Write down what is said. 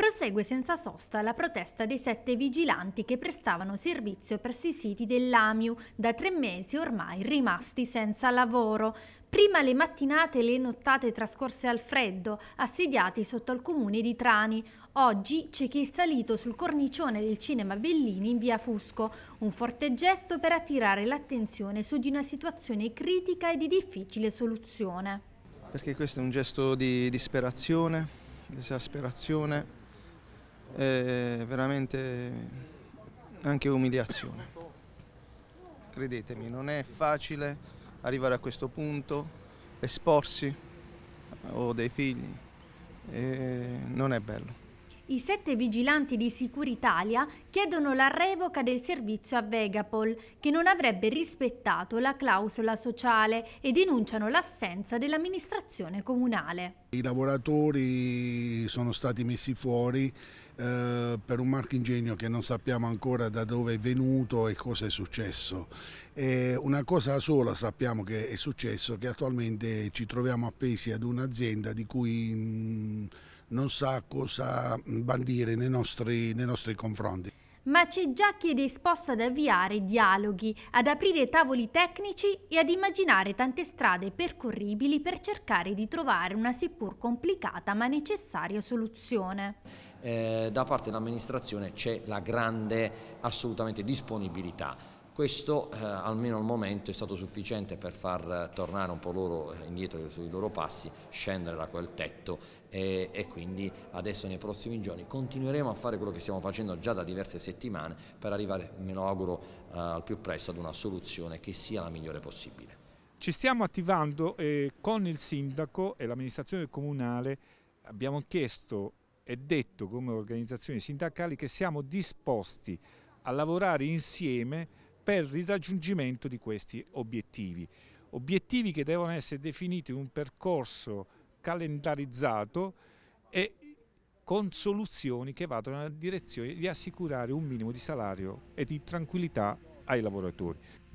prosegue senza sosta la protesta dei sette vigilanti che prestavano servizio presso i siti dell'AMIU, da tre mesi ormai rimasti senza lavoro. Prima le mattinate e le nottate trascorse al freddo, assediati sotto al comune di Trani. Oggi c'è chi è salito sul cornicione del cinema Bellini in via Fusco, un forte gesto per attirare l'attenzione su di una situazione critica e di difficile soluzione. Perché questo è un gesto di disperazione, esasperazione, è veramente anche umiliazione. Credetemi, non è facile arrivare a questo punto, esporsi, ho dei figli, non è bello. I sette vigilanti di Sicuritalia chiedono la revoca del servizio a Vegapol, che non avrebbe rispettato la clausola sociale e denunciano l'assenza dell'amministrazione comunale. I lavoratori sono stati messi fuori eh, per un marchingegno che non sappiamo ancora da dove è venuto e cosa è successo. E una cosa sola sappiamo che è successo, che attualmente ci troviamo appesi ad un'azienda di cui... Mh, mm, non sa cosa bandire nei nostri, nei nostri confronti. Ma c'è già chi è disposto ad avviare dialoghi, ad aprire tavoli tecnici e ad immaginare tante strade percorribili per cercare di trovare una seppur complicata ma necessaria soluzione. Eh, da parte dell'amministrazione c'è la grande assolutamente disponibilità questo eh, almeno al momento è stato sufficiente per far tornare un po' loro eh, indietro sui loro passi, scendere da quel tetto e, e, quindi adesso nei prossimi giorni continueremo a fare quello che stiamo facendo già da diverse settimane per arrivare, me lo auguro, eh, al più presto ad una soluzione che sia la migliore possibile. Ci stiamo attivando eh, con il sindaco e l'amministrazione comunale, abbiamo chiesto e detto come organizzazioni sindacali che siamo disposti a lavorare insieme per il raggiungimento di questi obiettivi. Obiettivi che devono essere definiti in un percorso calendarizzato e con soluzioni che vadano nella direzione di assicurare un minimo di salario e di tranquillità ai lavoratori.